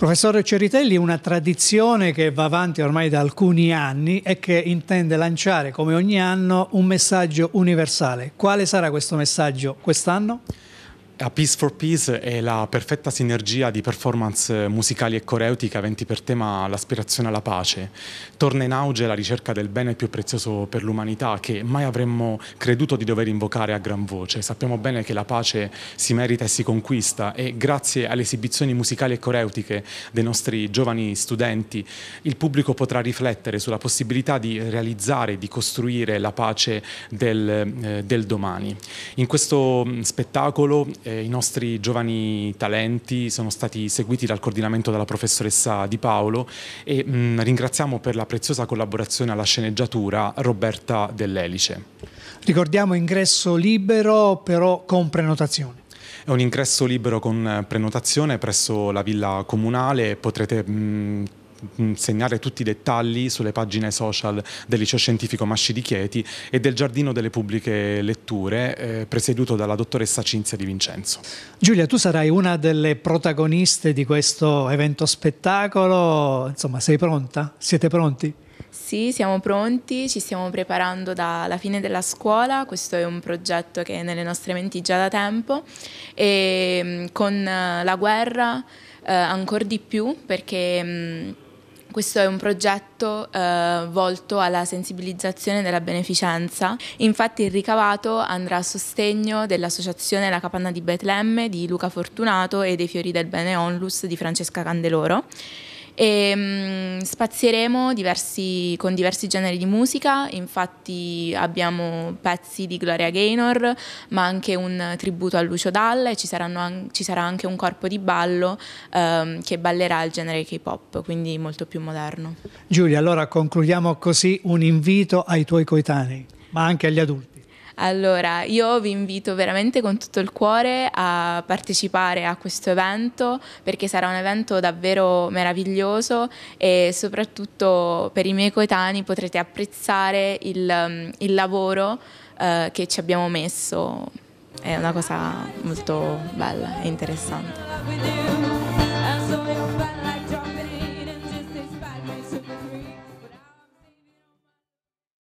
Professore Ceritelli, una tradizione che va avanti ormai da alcuni anni e che intende lanciare come ogni anno un messaggio universale. Quale sarà questo messaggio quest'anno? A Peace for Peace è la perfetta sinergia di performance musicali e coreutiche aventi per tema l'aspirazione alla pace. Torna in auge la ricerca del bene più prezioso per l'umanità che mai avremmo creduto di dover invocare a gran voce. Sappiamo bene che la pace si merita e si conquista e grazie alle esibizioni musicali e coreutiche dei nostri giovani studenti il pubblico potrà riflettere sulla possibilità di realizzare, di costruire la pace del, eh, del domani. In questo mm, spettacolo eh, eh, i nostri giovani talenti sono stati seguiti dal coordinamento della professoressa Di Paolo e mh, mm, ringraziamo per la preziosa collaborazione alla sceneggiatura Roberta Dell'Elice. Ricordiamo ingresso libero però con prenotazione. È un ingresso libero con prenotazione presso la villa comunale, potrete mh, mm, Mm, segnare tutti i dettagli sulle pagine social del liceo scientifico Masci di Chieti e del giardino delle pubbliche letture eh, presieduto dalla dottoressa Cinzia Di Vincenzo. Giulia, tu sarai una delle protagoniste di questo evento spettacolo, insomma sei pronta? Siete pronti? Sì, siamo pronti, ci stiamo preparando dalla fine della scuola, questo è un progetto che è nelle nostre menti già da tempo e mm, con eh, la guerra eh, ancora di più perché... Mh, mm, questo è un progetto eh, volto alla sensibilizzazione della beneficenza, infatti il ricavato andrà a sostegno dell'associazione La Capanna di Betlemme di Luca Fortunato e dei Fiori del Bene Onlus di Francesca Candeloro. E, mh, mm, spazieremo diversi, con diversi generi di musica, infatti abbiamo pezzi di Gloria Gaynor, ma anche un tributo a Lucio Dalla e ci, saranno, ci sarà anche un corpo di ballo ehm, che ballerà il genere K-pop, quindi molto più moderno. Giulia, allora concludiamo così un invito ai tuoi coetanei, ma anche agli adulti. Allora, io vi invito veramente con tutto il cuore a partecipare a questo evento perché sarà un evento davvero meraviglioso e soprattutto per i miei coetanei potrete apprezzare il, mm, il lavoro eh, che ci abbiamo messo. È una cosa molto bella e interessante. Eh,